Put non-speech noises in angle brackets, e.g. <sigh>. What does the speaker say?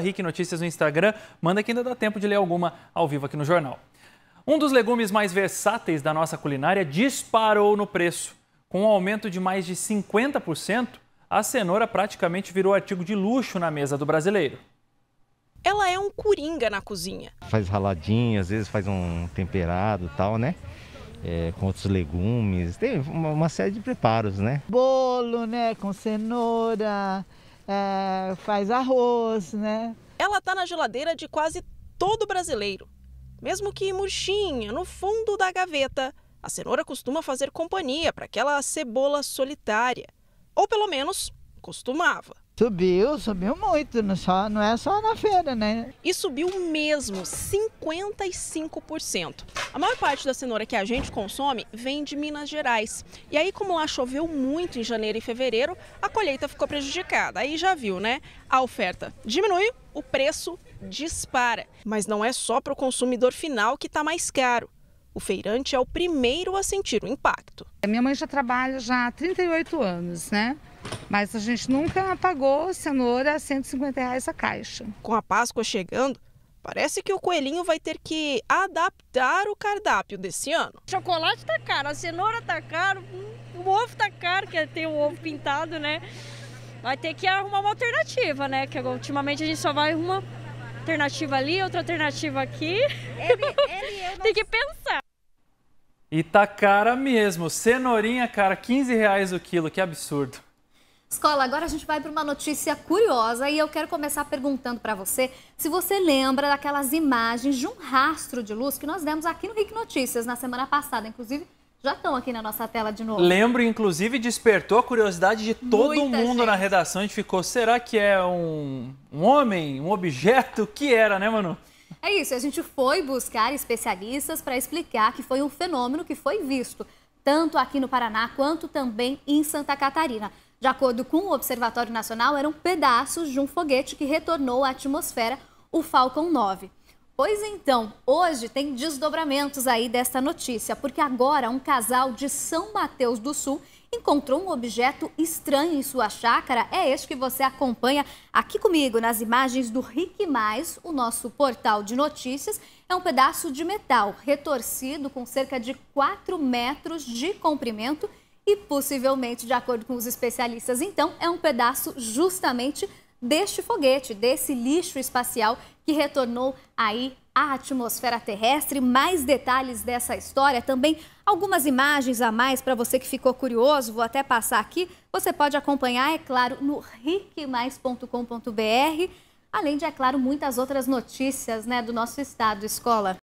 Rick Notícias no Instagram. Manda que ainda dá tempo de ler alguma ao vivo aqui no jornal. Um dos legumes mais versáteis da nossa culinária disparou no preço. Com um aumento de mais de 50%, a cenoura praticamente virou artigo de luxo na mesa do brasileiro. Ela é um coringa na cozinha. Faz raladinha, às vezes faz um temperado tal, né? É, com outros legumes, tem uma, uma série de preparos, né? Bolo, né? Com cenoura, é, faz arroz, né? Ela está na geladeira de quase todo brasileiro. Mesmo que murchinha, no fundo da gaveta, a cenoura costuma fazer companhia para aquela cebola solitária. Ou pelo menos, costumava. Subiu, subiu muito, não, só, não é só na feira, né? E subiu mesmo, 55%. A maior parte da cenoura que a gente consome vem de Minas Gerais. E aí, como lá choveu muito em janeiro e fevereiro, a colheita ficou prejudicada. Aí já viu, né? A oferta diminui, o preço dispara. Mas não é só para o consumidor final que está mais caro. O feirante é o primeiro a sentir o impacto. A minha mãe já trabalha já há 38 anos, né? Mas a gente nunca pagou cenoura a 150 reais a caixa. Com a Páscoa chegando, Parece que o coelhinho vai ter que adaptar o cardápio desse ano. O chocolate tá caro, a cenoura tá caro, o ovo tá caro, que é tem o ovo pintado, né? Vai ter que arrumar uma alternativa, né? Que ultimamente a gente só vai uma alternativa ali, outra alternativa aqui. Ele, ele é <laughs> nosso... tem que pensar. E tá cara mesmo, cenourinha cara, 15 reais o quilo, que absurdo. Escola, agora a gente vai para uma notícia curiosa e eu quero começar perguntando para você se você lembra daquelas imagens de um rastro de luz que nós demos aqui no RIC Notícias na semana passada, inclusive. Já estão aqui na nossa tela de novo. Lembro, inclusive, despertou a curiosidade de todo Muita mundo gente. na redação. A gente ficou, será que é um, um homem, um objeto? O que era, né, Manu? É isso, a gente foi buscar especialistas para explicar que foi um fenômeno que foi visto tanto aqui no Paraná quanto também em Santa Catarina. De acordo com o Observatório Nacional, eram pedaços de um foguete que retornou à atmosfera, o Falcon 9. Pois então, hoje tem desdobramentos aí desta notícia, porque agora um casal de São Mateus do Sul encontrou um objeto estranho em sua chácara. É este que você acompanha aqui comigo nas imagens do RIC Mais, o nosso portal de notícias. É um pedaço de metal retorcido com cerca de 4 metros de comprimento e possivelmente, de acordo com os especialistas, então, é um pedaço justamente deste foguete, desse lixo espacial que retornou aí à atmosfera terrestre. Mais detalhes dessa história, também algumas imagens a mais para você que ficou curioso, vou até passar aqui. Você pode acompanhar, é claro, no ricmais.com.br, além de, é claro, muitas outras notícias né, do nosso estado, escola.